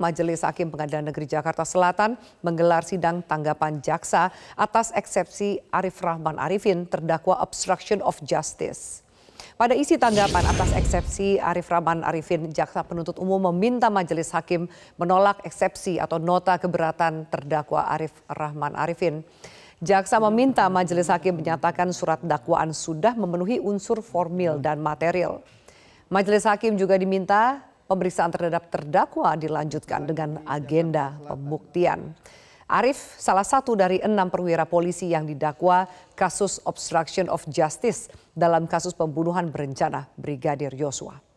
Majelis Hakim Pengadilan Negeri Jakarta Selatan menggelar sidang tanggapan jaksa atas eksepsi Arif Rahman Arifin terdakwa obstruction of justice. Pada isi tanggapan atas eksepsi Arif Rahman Arifin, Jaksa Penuntut Umum meminta Majelis Hakim menolak eksepsi atau nota keberatan terdakwa Arif Rahman Arifin. Jaksa meminta majelis hakim menyatakan surat dakwaan sudah memenuhi unsur formil dan material. Majelis hakim juga diminta Pemeriksaan terhadap terdakwa dilanjutkan dengan agenda pembuktian. Arif, salah satu dari enam perwira polisi yang didakwa kasus obstruction of justice dalam kasus pembunuhan berencana Brigadir Yosua.